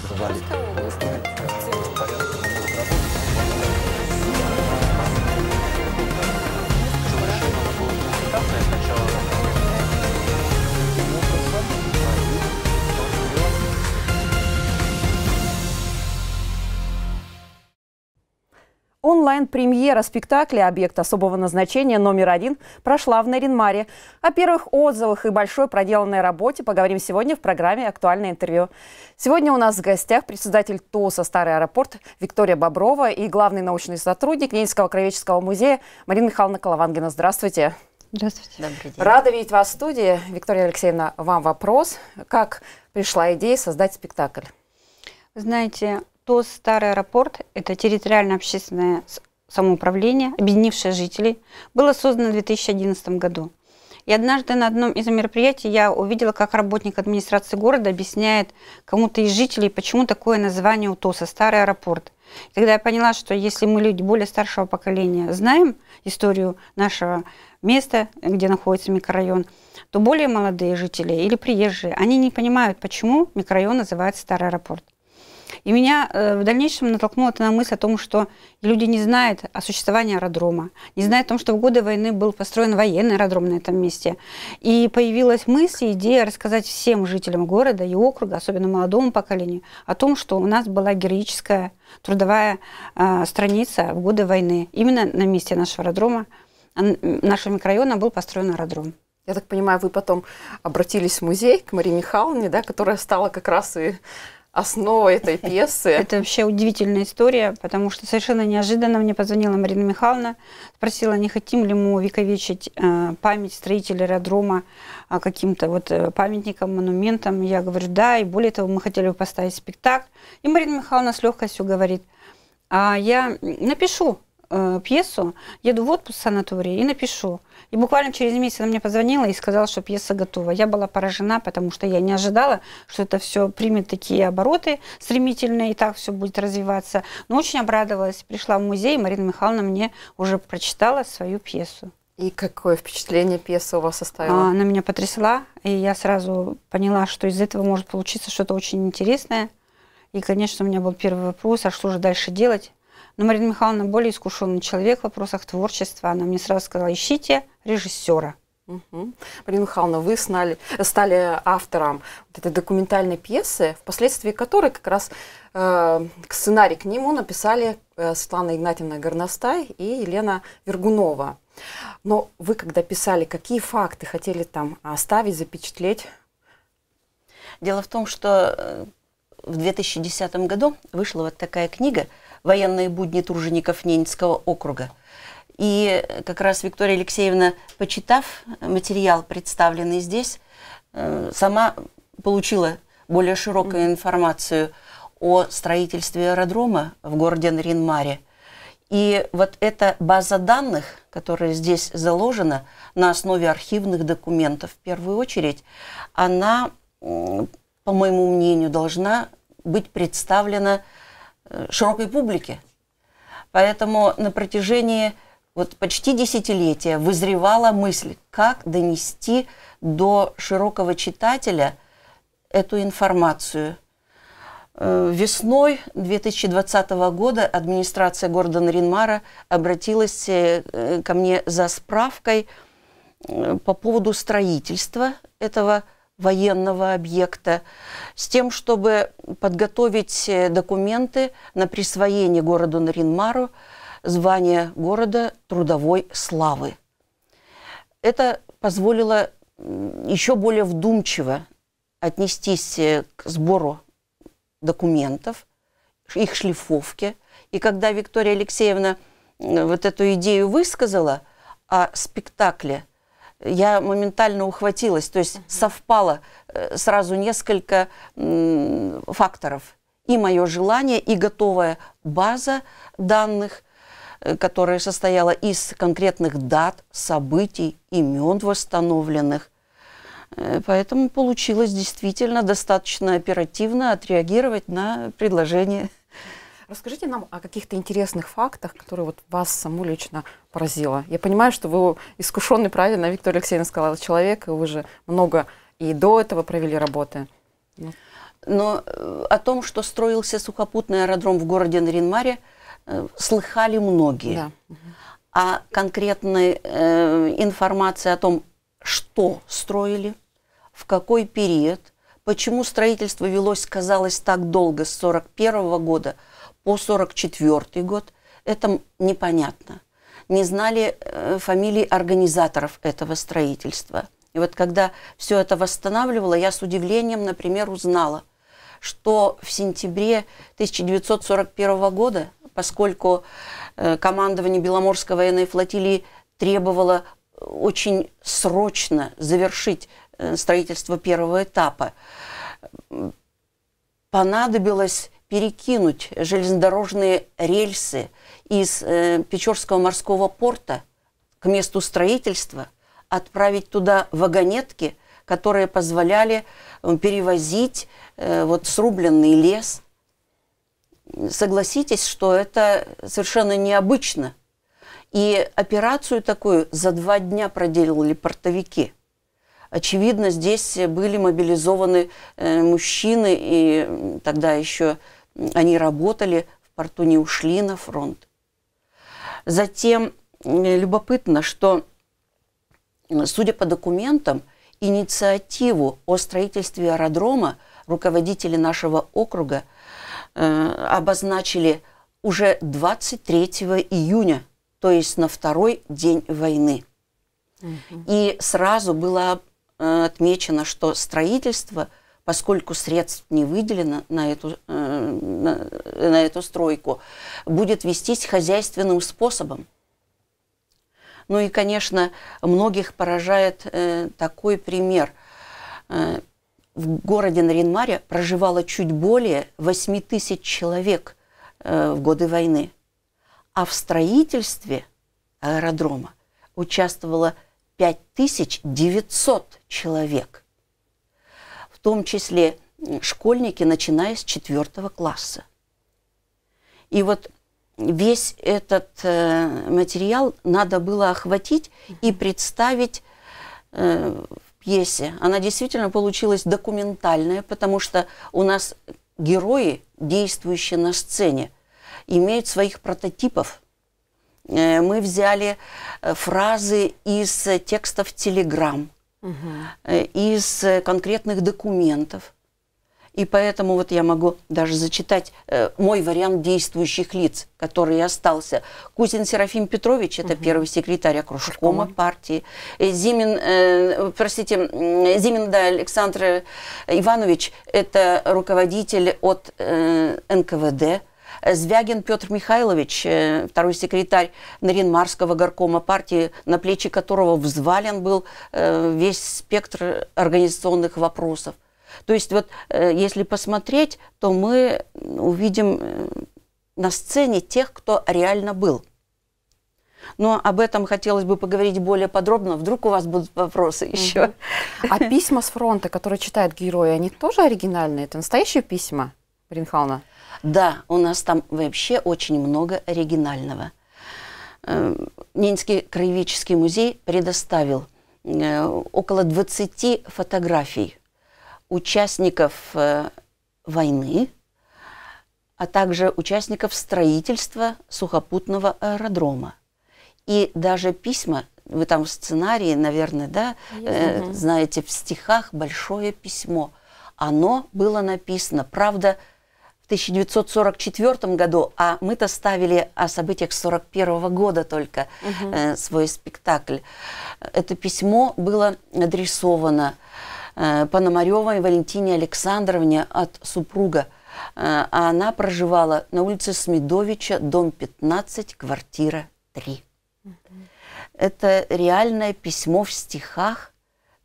Zabrali. Онлайн-премьера спектакля «Объект особого назначения номер один» прошла в Наринмаре. О первых отзывах и большой проделанной работе поговорим сегодня в программе «Актуальное интервью». Сегодня у нас в гостях председатель ТОСа «Старый аэропорт» Виктория Боброва и главный научный сотрудник Ленинского краеведческого музея Марина Михайловна Коловангина. Здравствуйте. Здравствуйте. Добрый день. Рада видеть вас в студии. Виктория Алексеевна, вам вопрос. Как пришла идея создать спектакль? Знаете, ТОС «Старый аэропорт» – это территориальное общественное самоуправление, объединившее жителей, было создано в 2011 году. И однажды на одном из мероприятий я увидела, как работник администрации города объясняет кому-то из жителей, почему такое название у ТОСа «Старый аэропорт». И тогда я поняла, что если мы люди более старшего поколения знаем историю нашего места, где находится микрорайон, то более молодые жители или приезжие, они не понимают, почему микрорайон называется «Старый аэропорт». И меня э, в дальнейшем натолкнула это на мысль о том, что люди не знают о существовании аэродрома, не знают о том, что в годы войны был построен военный аэродром на этом месте. И появилась мысль, идея рассказать всем жителям города и округа, особенно молодому поколению, о том, что у нас была героическая трудовая э, страница в годы войны. Именно на месте нашего аэродрома, нашего микрорайона был построен аэродром. Я так понимаю, вы потом обратились в музей к Марии Михайловне, да, которая стала как раз и основа этой пьесы. Это вообще удивительная история, потому что совершенно неожиданно мне позвонила Марина Михайловна, спросила, не хотим ли мы увековечить э, память строителя аэродрома а, каким-то вот э, памятником, монументом. Я говорю, да, и более того, мы хотели бы поставить спектакль. И Марина Михайловна с легкостью говорит, а я напишу э, пьесу, еду в отпуск в санаторий и напишу. И буквально через месяц она мне позвонила и сказала, что пьеса готова. Я была поражена, потому что я не ожидала, что это все примет такие обороты стремительные, и так все будет развиваться. Но очень обрадовалась. Пришла в музей, и Марина Михайловна мне уже прочитала свою пьесу. И какое впечатление пьеса у вас оставила? А, она меня потрясла, и я сразу поняла, что из этого может получиться что-то очень интересное. И, конечно, у меня был первый вопрос, а что же дальше делать? Но Марина Михайловна более искушенный человек в вопросах творчества. Она мне сразу сказала, ищите режиссера. Угу. Марина Михайловна, вы стали, стали автором вот этой документальной пьесы, впоследствии которой как раз э, сценарий к нему написали э, Светлана Игнатьевна Горностай и Елена Вергунова. Но вы когда писали, какие факты хотели там оставить, запечатлеть? Дело в том, что э, в 2010 году вышла вот такая книга – военные будни Тружеников Ненецкого округа. И как раз Виктория Алексеевна, почитав материал, представленный здесь, э, сама получила более широкую информацию о строительстве аэродрома в городе Наринмаре. И вот эта база данных, которая здесь заложена на основе архивных документов в первую очередь, она, по моему мнению, должна быть представлена Э, широкой публике. Поэтому на протяжении вот почти десятилетия вызревала мысль, как донести до широкого читателя эту информацию. Э, весной 2020 года администрация города Наринмара обратилась э, ко мне за справкой по поводу строительства этого военного объекта, с тем, чтобы подготовить э, документы на присвоение городу Наринмару звания города трудовой славы. Это позволило еще более вдумчиво отнестись э, к сбору документов, их шлифовке. И когда Виктория Алексеевна вот эту идею высказала о спектакле – я моментально ухватилась, то есть uh -huh. совпало э, сразу несколько факторов. И мое желание, и готовая база данных, э, которая состояла из конкретных дат, событий, имен восстановленных. Э, поэтому получилось действительно достаточно оперативно отреагировать на предложение Расскажите нам о каких-то интересных фактах, которые вот вас саму лично поразило. Я понимаю, что вы искушенный, правильно, Виктория Алексеевна сказала, человек, и вы же много и до этого провели работы. Ну. Но э, о том, что строился сухопутный аэродром в городе Наринмаре, э, слыхали многие. Да. А конкретной э, информации о том, что строили, в какой период, почему строительство велось, казалось, так долго, с 1941 года – по 44 год. Это непонятно. Не знали э, фамилии организаторов этого строительства. И вот когда все это восстанавливала, я с удивлением, например, узнала, что в сентябре 1941 года, поскольку э, командование Беломорской военной флотилии требовало э, очень срочно завершить э, строительство первого этапа, понадобилось перекинуть железнодорожные рельсы из э, Печорского морского порта к месту строительства, отправить туда вагонетки, которые позволяли э, перевозить э, вот срубленный лес. Согласитесь, что это совершенно необычно. И операцию такую за два дня проделали портовики – Очевидно, здесь были мобилизованы э, мужчины и тогда еще они работали в порту, не ушли на фронт. Затем любопытно, что, судя по документам, инициативу о строительстве аэродрома руководители нашего округа э, обозначили уже 23 июня, то есть на второй день войны. Угу. И сразу было э, отмечено, что строительство, поскольку средств не выделено на эту э, на, на эту стройку, будет вестись хозяйственным способом. Ну и, конечно, многих поражает э, такой пример. Э, в городе Наринмаре проживало чуть более 8 тысяч человек э, в годы войны, а в строительстве аэродрома участвовало 5900 человек, в том числе школьники, начиная с четвертого класса. И вот весь этот э, материал надо было охватить и представить э, в пьесе. Она действительно получилась документальная, потому что у нас герои, действующие на сцене, имеют своих прототипов. Э, мы взяли фразы из текстов телеграмм, угу. из конкретных документов. И поэтому вот я могу даже зачитать э, мой вариант действующих лиц, который остался. Кузин Серафим Петрович, это угу. первый секретарь окружкома партии. Э, Зимин, э, простите, Зимин да, Александр Иванович, это руководитель от э, НКВД. Звягин Петр Михайлович, э, второй секретарь Наринмарского горкома партии, на плечи которого взвален был э, весь спектр организационных вопросов. То есть вот э, если посмотреть, то мы увидим э, на сцене тех, кто реально был. Но об этом хотелось бы поговорить более подробно. Вдруг у вас будут вопросы еще. А письма с фронта, которые читают герои, они тоже оригинальные? Это настоящие письма, Ринхална? Да, у нас там вообще очень много оригинального. Э, Нинский краеведческий музей предоставил около 20 фотографий участников э, войны, а также участников строительства сухопутного аэродрома. И даже письма, вы там в сценарии, наверное, да, э, знаете, в стихах большое письмо. Оно было написано, правда, в 1944 году, а мы-то ставили о событиях 1941 года только угу. э, свой спектакль. Это письмо было адресовано э, Э, Пономаревой Валентине Александровне от супруга. Э, а она проживала на улице Смедовича, дом 15, квартира 3. Это реальное письмо в стихах,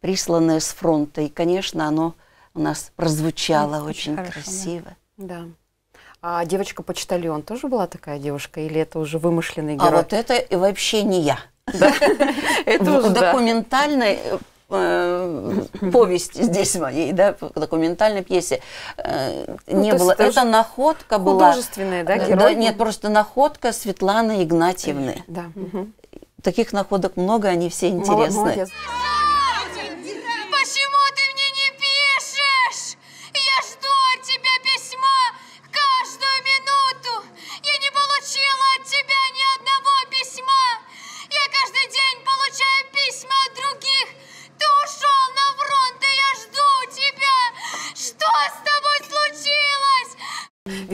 присланное с фронта. И, конечно, оно у нас прозвучало очень, очень хорошо, красиво. Да. А девочка-почтальон тоже была такая девушка? Или это уже вымышленный а герой? А вот это вообще не я. Да? Это уже, документальный э, э, повести здесь моей, да, документальной пьесе э, ну, не было. Это, это находка была. Художественная, да, э, Да, нет, просто находка Светланы Игнатьевны. Да. Угу. Таких находок много, они все интересны. Молодец.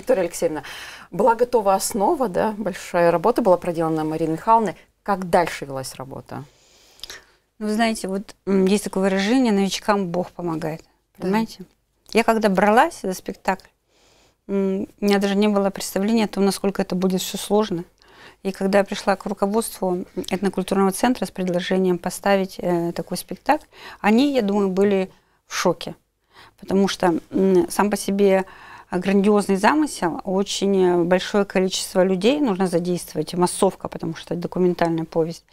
Виктория Алексеевна, была готова основа, да, большая работа была проделана Марией Михайловной. Как дальше велась работа? Ну, вы знаете, вот есть такое выражение, новичкам Бог помогает. Понимаете? Да. Я когда бралась за спектакль, у меня даже не было представления о том, насколько это будет все сложно. И когда я пришла к руководству этнокультурного центра с предложением поставить э, такой спектакль, они, я думаю, были в шоке. Потому что э, сам по себе Э, грандиозный замысел, очень э, большое количество людей нужно задействовать, массовка, потому что это документальная повесть.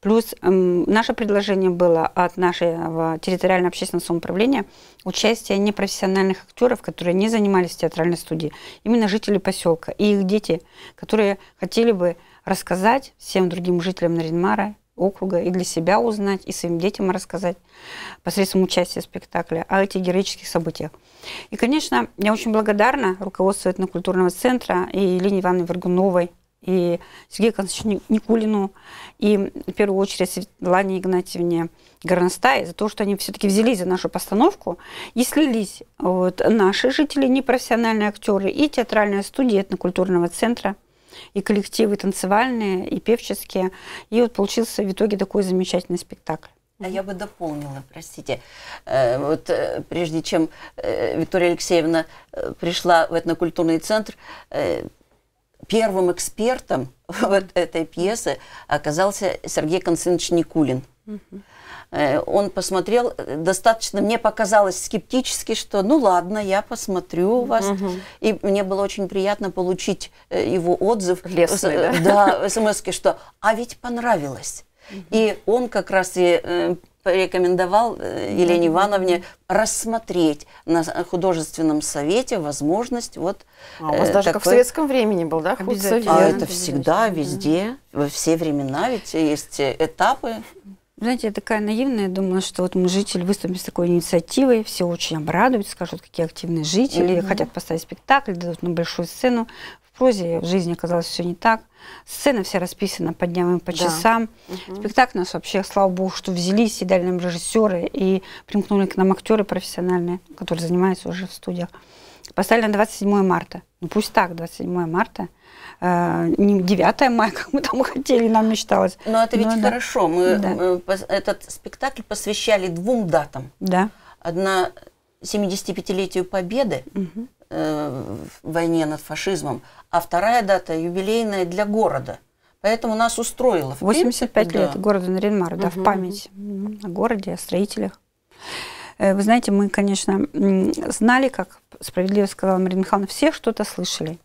Плюс эм, наше предложение было от нашего территориального общественного самоуправления участие непрофессиональных актеров, которые не занимались в театральной студии, именно жители поселка и их дети, которые хотели бы рассказать всем другим жителям Наринмара округа, и для себя узнать, и своим детям рассказать посредством участия в спектакле о этих героических событиях. И, конечно, я очень благодарна руководству этнокультурного центра и Елене Ивановне Вергуновой, и Сергею Константиновичу Никулину, и в первую очередь Светлане Игнатьевне Горностай за то, что они все-таки взялись за нашу постановку и слились вот, наши жители, непрофессиональные актеры и театральная студия этнокультурного центра – и коллективы танцевальные, и певческие. И вот получился в итоге такой замечательный спектакль. А я бы дополнила, простите. Э, вот э, прежде чем э, Виктория Алексеевна пришла в этнокультурный центр, первым экспертом вот этой пьесы оказался Сергей Константинович Никулин. Угу. Э, он посмотрел э, достаточно, мне показалось скептически, что ну ладно, я посмотрю у вас. Угу. И мне было очень приятно получить э, его отзыв. Лесный, с, да? Да, смс что а ведь понравилось. И он как раз и порекомендовал Елене Ивановне рассмотреть на художественном совете возможность вот а у вас даже такой... как в советском времени был, да, худсовет? А это всегда, везде, во все времена ведь есть этапы знаете, я такая наивная, я думала, что вот мы, жители, выступим с такой инициативой, все очень обрадуются, скажут, какие активные жители, mm-hmm. хотят поставить спектакль, дадут на большую сцену. В прозе в жизни оказалось все не так. Сцена вся расписана по дням и по да. часам. Угу. Спектакль нас вообще, слава богу, что взялись и дали нам режиссеры, и примкнули к нам актеры профессиональные, которые занимаются уже в студиях. Поставили на 27 марта. Ну пусть так, 27 марта – э, не 9 мая, как мы там хотели, нам мечталось. Но это ведь Но, ну хорошо. Да. Мы да. Э, этот спектакль посвящали двум датам. Да. Одна 75-летию Победы угу. э, в войне над фашизмом, а вторая дата юбилейная для города. Поэтому нас устроило. 85 принципе, лет да. города Наринмар, угу. да, в память о городе, о строителях. Э, вы знаете, мы, конечно, знали, как справедливо сказала Марина Михайловна, все что-то слышали.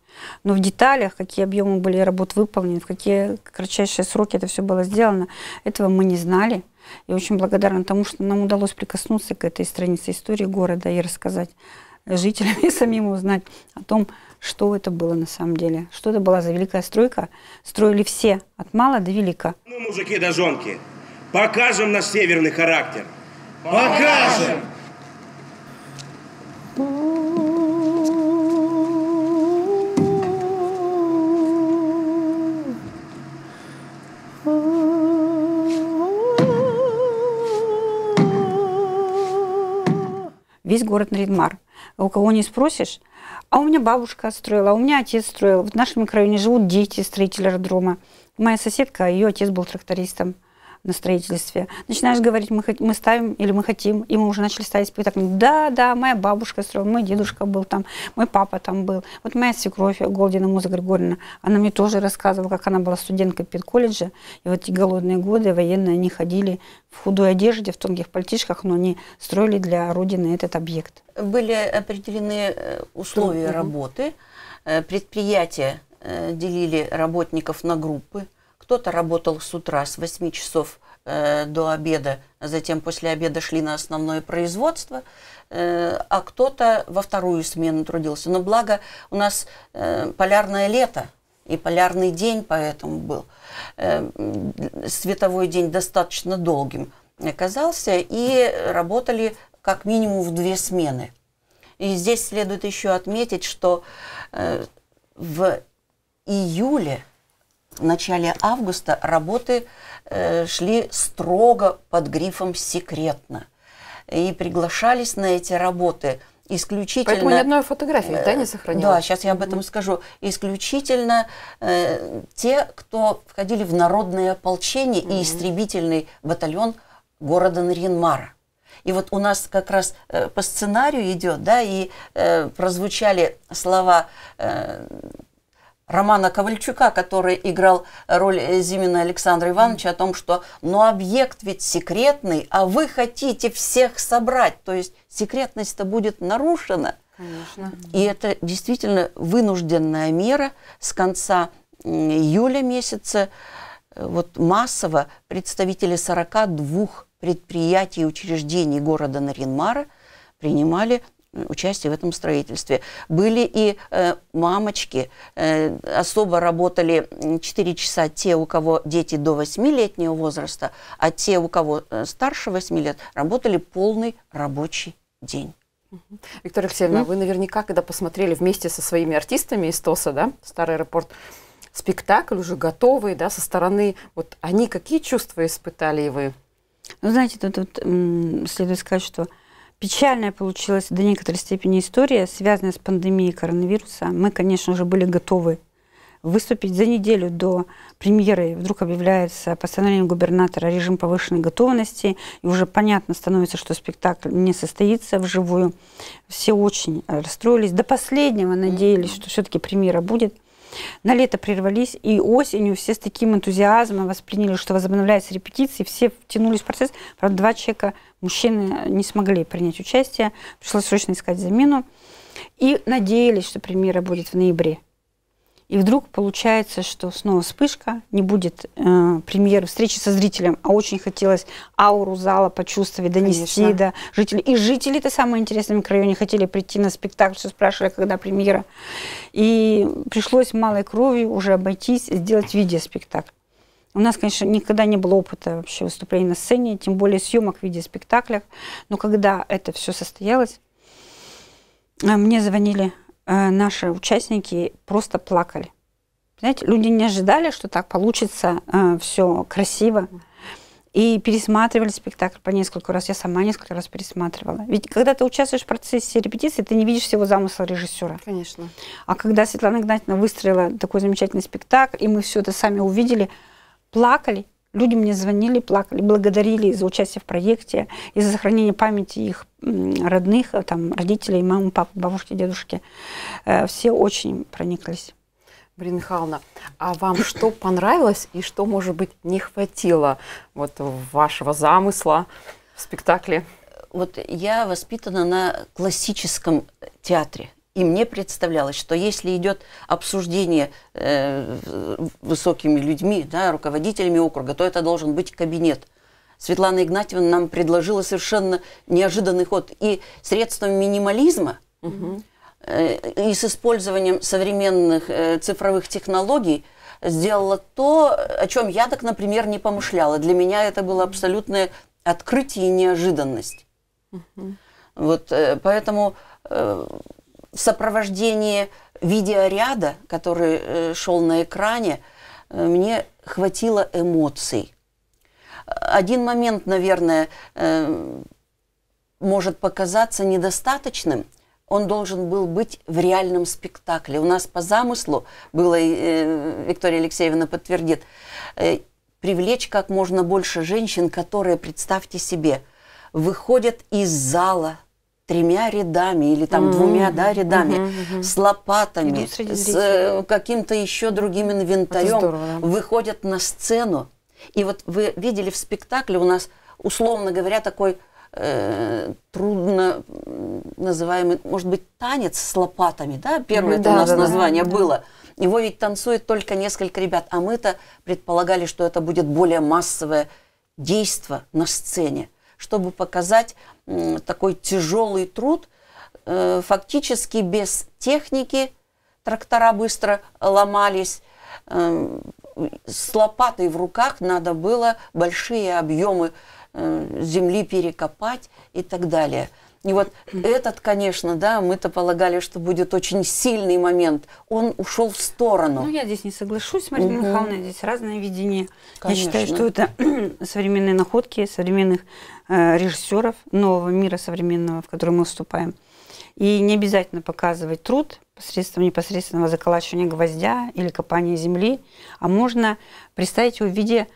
Но в деталях, какие объемы были работ выполнены, в какие кратчайшие сроки это все было сделано, этого мы не знали. И очень благодарна тому, что нам удалось прикоснуться к этой странице истории города и рассказать жителям и самим узнать о том, что это было на самом деле. Что это была за великая стройка. Строили все, от мала до велика. Ну, мужики да жонки, покажем наш северный характер. Покажем! покажем! весь город Наридмар. У кого не спросишь, а у меня бабушка строила, а у меня отец строил. В нашем микрорайоне живут дети строители аэродрома. Моя соседка, а ее отец был трактористом на строительстве. Начинаешь говорить, мы, мы ставим или мы хотим, и мы уже начали ставить спектакль. Да, да, моя бабушка строила, мой дедушка был там, мой папа там был. Вот моя свекровь Голдина Муза Григорьевна, она мне тоже рассказывала, как она была студенткой педколледжа, и вот эти голодные годы военные они ходили в худой одежде, в тонких пальтишках, но они строили для Родины этот объект. Были определены э, условия работы, э, предприятия э, делили работников на группы, кто-то работал с утра с 8 часов э, до обеда, а затем после обеда шли на основное производство, э, а кто-то во вторую смену трудился. Но благо у нас э, полярное лето, и полярный день поэтому был. Э, световой день достаточно долгим оказался, и работали как минимум в две смены. И здесь следует еще отметить, что э, в июле в начале августа работы э, шли строго под грифом «секретно». И приглашались на эти работы – исключительно... Поэтому ни одной фотографии, э, да, не сохранилось? Да, сейчас я об этом скажу. Исключительно э, те, кто входили в народное ополчение mm -hmm. и истребительный батальон города Нарьинмара. И вот у нас как раз э, по сценарию идет, да, и э, прозвучали слова э, Романа Ковальчука, который играл роль э, Зимина Александра Ивановича, о том, что «но объект ведь секретный, а вы хотите всех собрать». То есть секретность-то будет нарушена. Конечно. И это действительно вынужденная мера с конца июля месяца вот массово представители 42 предприятий и учреждений города Наринмара принимали Э, участие в этом строительстве. Были и э, мамочки, э, особо работали 4 часа те, у кого дети до 8-летнего возраста, а те, у кого э, старше 8 лет, работали полный рабочий день. Виктория Алексеевна, mm. вы наверняка, когда посмотрели вместе со своими артистами из ТОСа, да, старый аэропорт, спектакль уже готовый, да, со стороны, вот они какие чувства испытали и вы? Ну, знаете, тут, тут следует сказать, что Печальная получилась до некоторой степени история, связанная с пандемией коронавируса. Мы, конечно же, были готовы выступить за неделю до премьеры. Вдруг объявляется постановление губернатора режим повышенной готовности. И уже понятно становится, что спектакль не состоится вживую. Все очень расстроились. До последнего надеялись, что все-таки премьера будет. На лето прервались, и осенью все с таким энтузиазмом восприняли, что возобновляются репетиции, все втянулись в процесс. Правда, два человека, мужчины, не смогли принять участие, пришлось срочно искать замену. И надеялись, что премьера будет в ноябре. И вдруг получается, что снова вспышка, не будет э, премьеры, встречи со зрителем, а очень хотелось ауру зала почувствовать, донести Конечно. до жителей. И жители, это самое интересное, в микрорайоне хотели прийти на спектакль, все спрашивали, когда премьера. И пришлось малой кровью уже обойтись, сделать видеоспектакль. У нас, конечно, никогда не было опыта вообще выступлений на сцене, тем более съемок в виде спектаклях. Но когда это все состоялось, э, мне звонили Э, наши участники просто плакали. Знаете, люди не ожидали, что так получится э, все красиво. И пересматривали спектакль по несколько раз. Я сама несколько раз пересматривала. Ведь когда ты участвуешь в процессе репетиции, ты не видишь всего замысла режиссера. Конечно. А когда Светлана Игнатьевна выстроила такой замечательный спектакль, и мы все это сами увидели, плакали Люди мне звонили, плакали, благодарили за участие в проекте, и за сохранение памяти их родных, э, там, родителей, мамы, папы, бабушки, дедушки. Э, все очень прониклись. Брина Михайловна, а вам что понравилось и что, может быть, не хватило вот вашего замысла в спектакле? Вот я воспитана на классическом театре. И мне представлялось, что если идет обсуждение э, высокими людьми, да, руководителями округа, то это должен быть кабинет. Светлана Игнатьевна нам предложила совершенно неожиданный ход. И средством минимализма, угу. э, и с использованием современных э, цифровых технологий – сделала то, о чем я так, например, не помышляла. Для меня это было абсолютное открытие и неожиданность. Угу. Вот, э, поэтому э, в сопровождении видеоряда, который э, шел на экране, э, мне хватило эмоций. Один момент, наверное, э, может показаться недостаточным. Он должен был быть в реальном спектакле. У нас по замыслу было, Виктория Алексеевна подтвердит, привлечь как можно больше женщин, которые, представьте себе, выходят из зала тремя рядами или там mm-hmm. двумя да, рядами, mm-hmm. с лопатами, с э, каким-то еще другим инвентарем здорово, да. выходят на сцену. И вот вы видели в спектакле у нас, условно говоря, такой э, трудно называемый, может быть, танец с лопатами, да? Первое mm-hmm. это да, у нас да, название да, было. Его ведь танцует только несколько ребят, а мы-то предполагали, что это будет более массовое действие на сцене, чтобы показать такой тяжелый труд, э, фактически без техники трактора быстро ломались, эм, с лопатой в руках надо было большие объемы э, земли перекопать и так далее – и вот этот, конечно, да, мы-то полагали, что будет очень сильный момент. Он ушел в сторону. Ну, я здесь не соглашусь, Марина угу. Михайловна, здесь разное видение. Конечно. Я считаю, что это современные находки современных э, режиссеров нового мира современного, в который мы вступаем. И не обязательно показывать труд посредством непосредственного заколачивания гвоздя или копания земли, а можно представить его в виде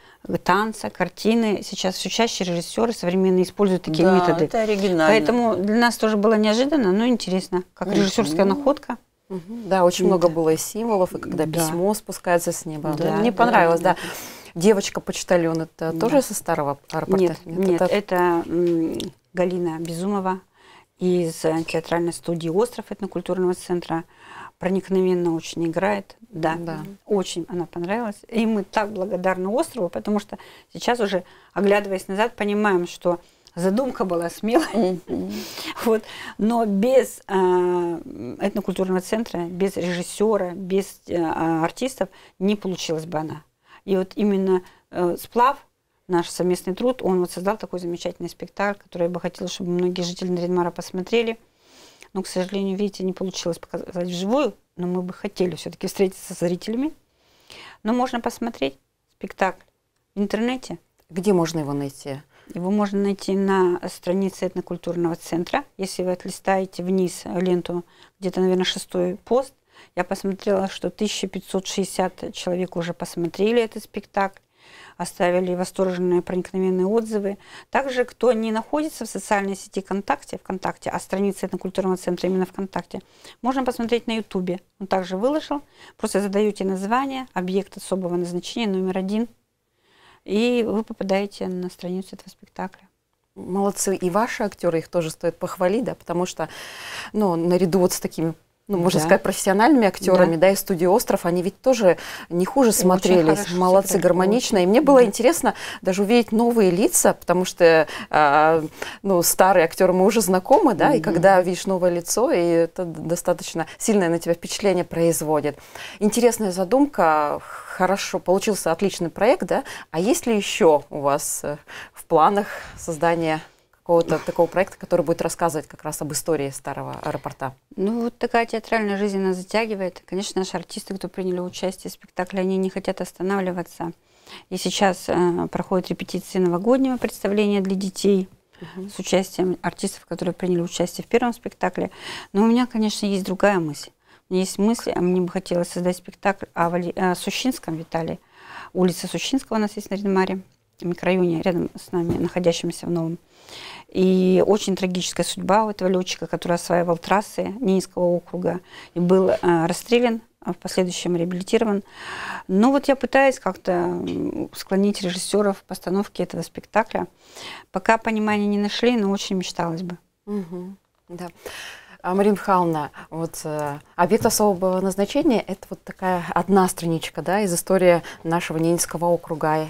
танца, картины. Сейчас все чаще режиссеры современные используют такие да, методы. это оригинально. Поэтому для нас тоже было неожиданно, но интересно, как режиссерская находка. Угу. Да, очень Нет. много было и символов, и когда да. письмо спускается с неба. Да, Мне да, понравилось, да. да. Девочка-почтальон, это да. тоже со старого аэропорта? Нет, нет, нет это, это Галина Безумова из э, театральной студии «Остров» этнокультурного центра проникновенно очень играет. Да, да. очень она понравилась. И мы так благодарны острову, потому что сейчас уже, оглядываясь назад, понимаем, что задумка была смелая. вот. Но без э, этнокультурного центра, без режиссера, без э, артистов не получилась бы она. И вот именно э, сплав, наш совместный труд, он вот создал такой замечательный спектакль, который я бы хотела, чтобы многие жители Наринмара посмотрели – но, к сожалению, видите, не получилось показать вживую, но мы бы хотели все-таки встретиться с зрителями. Но можно посмотреть спектакль в интернете. Где можно его найти? Его можно найти на странице этнокультурного центра. Если вы отлистаете вниз ленту, где-то, наверное, шестой пост, я посмотрела, что 1560 человек уже посмотрели этот спектакль оставили восторженные проникновенные отзывы. Также, кто не находится в социальной сети ВКонтакте, ВКонтакте, а страница этнокультурного центра именно ВКонтакте, можно посмотреть на Ютубе. Он также выложил. Просто задаете название, объект особого назначения, номер один, и вы попадаете на страницу этого спектакля. Молодцы и ваши актеры, их тоже стоит похвалить, да, потому что, ну, наряду вот с такими ну, можно да. сказать, профессиональными актерами, да. да, и студии «Остров», они ведь тоже не хуже и смотрелись, молодцы, гармонично. И мне было да. интересно даже увидеть новые лица, потому что, а, ну, старые актеры мы уже знакомы, да, mm-hmm. и когда видишь новое лицо, и это достаточно сильное на тебя впечатление производит. Интересная задумка, хорошо, получился отличный проект, да, а есть ли еще у вас э, в планах создания? какого-то такого проекта, который будет рассказывать как раз об истории старого аэропорта? Ну, вот такая театральная жизнь, она затягивает. Конечно, наши артисты, кто приняли участие в спектакле, они не хотят останавливаться. И сейчас э, проходят репетиции новогоднего представления для детей угу. с участием артистов, которые приняли участие в первом спектакле. Но у меня, конечно, есть другая мысль. У меня есть мысль, а мне бы хотелось создать спектакль о, Вали... Э, о Сущинском Виталии. Улица Сущинского у нас есть на Ридмаре, в микрорайоне рядом с нами, находящимся в Новом. И очень трагическая судьба у этого летчика, который осваивал трассы Нинского округа и был э, расстрелян, а в последующем реабилитирован. Но вот я пытаюсь как-то склонить режиссеров постановки этого спектакля. Пока понимания не нашли, но очень мечталось бы. Угу. Да. А, Марина Михайловна, вот э, объект особого назначения – это вот такая одна страничка да, из истории нашего Ненецкого округа.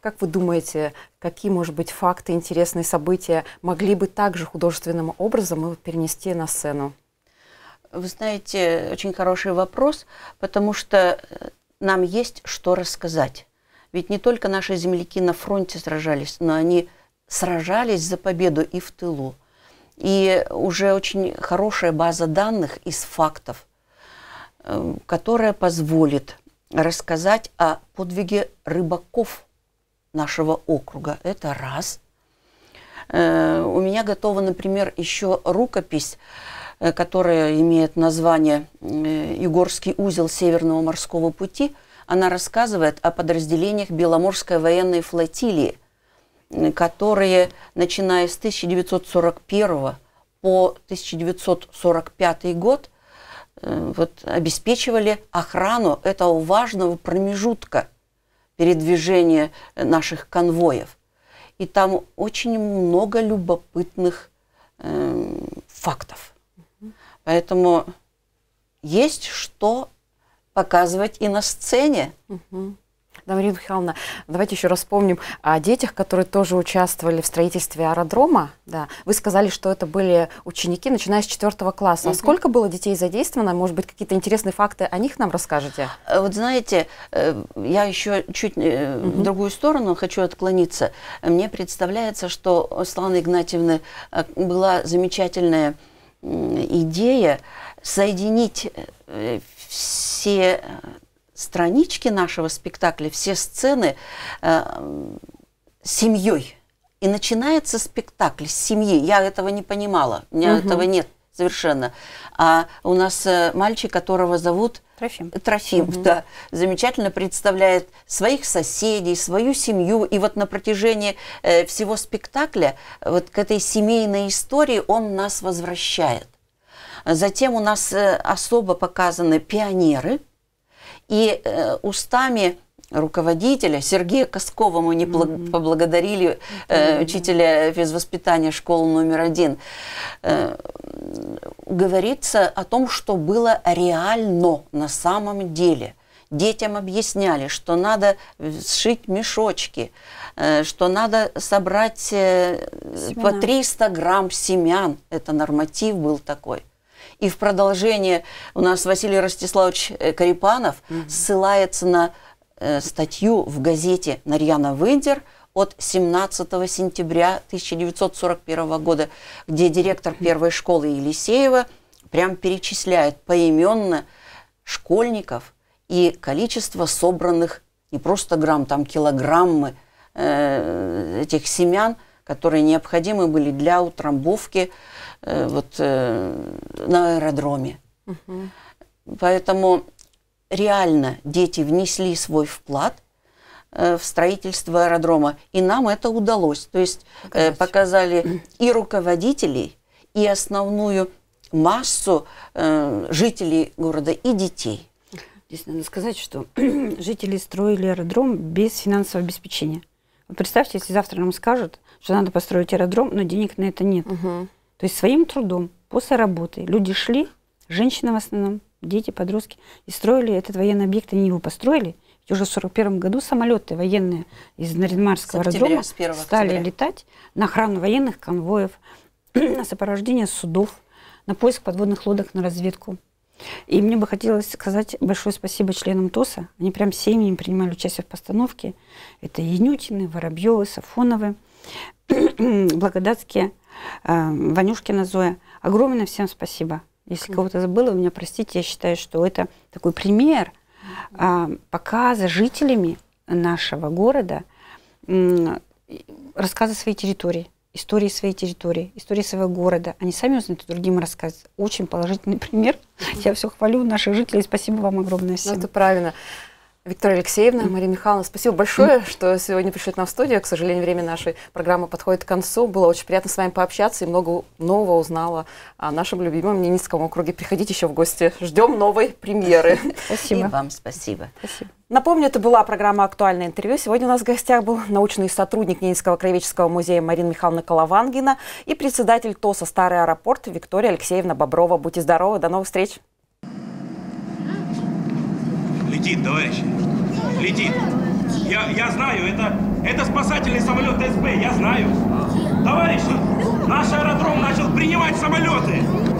Как вы думаете, какие, может быть, факты, интересные события могли бы также художественным образом перенести на сцену? Вы знаете, очень хороший вопрос, потому что э, нам есть что рассказать. Ведь не только наши земляки на фронте сражались, но они сражались за победу и в тылу и уже очень хорошая база данных из фактов, эм, которая позволит рассказать о подвиге рыбаков нашего округа. Это раз. Э, у меня готова, например, еще рукопись, э, которая имеет название э, «Югорский узел Северного морского пути». Она рассказывает о подразделениях Беломорской военной флотилии – которые, начиная с 1941 по 1945 год, э, вот, обеспечивали охрану этого важного промежутка передвижения э, наших конвоев. И там очень много любопытных э, фактов. Поэтому есть что показывать и на сцене. Угу. Дамарина Михайловна, давайте еще раз вспомним о детях, которые тоже участвовали в строительстве аэродрома. Да. Вы сказали, что это были ученики, начиная с 4 класса. Угу. А сколько было детей задействовано? Может быть, какие-то интересные факты о них нам расскажете? Э, вот знаете, э, я еще чуть угу. в другую сторону хочу отклониться. Мне представляется, что у Славы Игнатьевны была замечательная идея соединить все странички нашего спектакля, все сцены э, семьей. И начинается спектакль с семьи. Я этого не понимала, у меня угу. этого нет совершенно. А у нас э, мальчик, которого зовут Трофим, Трофим угу. да, замечательно представляет своих соседей, свою семью. И вот на протяжении э, всего спектакля вот к этой семейной истории он нас возвращает. Затем у нас э, особо показаны пионеры – и э, устами руководителя Сергея Коскова мы не mm-hmm. поблагодарили э, mm-hmm. учителя физвоспитания школы номер один. Э, говорится о том, что было реально на самом деле. Детям объясняли, что надо сшить мешочки, э, что надо собрать э, по 300 грамм семян. Это норматив был такой. И в продолжение у нас Василий Ростиславович э, Карипанов угу. ссылается на э, статью в газете Нарьяна Вендер от 17 сентября 1941 года, где директор первой школы Елисеева прям перечисляет поименно школьников и количество собранных не просто грамм, там килограммы э, этих семян, которые необходимы были для утрамбовки э, Э, вот, э, на аэродроме. Угу. Поэтому реально дети внесли свой вклад э, в строительство аэродрома, и нам это удалось. То есть Показать. показали и руководителей, и основную массу жителей города, и детей. Здесь надо сказать, что жители строили аэродром без финансового обеспечения. Вот представьте, если завтра нам скажут, что надо построить аэродром, но денег на это нет. Угу. То есть своим трудом, после работы люди шли, женщины в основном, дети, подростки, и строили этот военный объект, они его построили. И уже в 1941 году самолеты военные из Наринмарского аэродрома стали октября. летать на охрану военных конвоев, на сопровождение судов, на поиск подводных лодок, на разведку. И мне бы хотелось сказать большое спасибо членам ТОСа. Они прям им принимали участие в постановке. Это Янютины, Воробьевы, Сафоновы, Благодатские – Эм, Ванюшкина Зоя. Огромное всем спасибо. Если кого-то забыла, у меня простите, я считаю, что это такой пример а, показа жителями нашего города рассказа своей территории, истории своей территории, истории своего города. Они сами узнают а другим рассказывать. Очень положительный пример. Я все хвалю наших жителей. Спасибо вам огромное всем. Ну, это правильно. Виктория Алексеевна, Мария Михайловна, спасибо большое, что сегодня пришли к нам в студию. К сожалению, время нашей программы подходит к концу. Было очень приятно с вами пообщаться и много нового узнала о нашем любимом Ненецком округе. Приходите еще в гости. Ждем новой премьеры. Спасибо. И вам спасибо. Спасибо. Напомню, это была программа «Актуальное интервью». Сегодня у нас в гостях был научный сотрудник Ненецкого краеведческого музея Марина Михайловна Коловангина и председатель ТОСа «Старый аэропорт» Виктория Алексеевна Боброва. Будьте здоровы, до новых встреч! летит, товарищи. Летит. Я, я знаю, это, это спасательный самолет СБ, я знаю. Товарищи, наш аэродром начал принимать самолеты.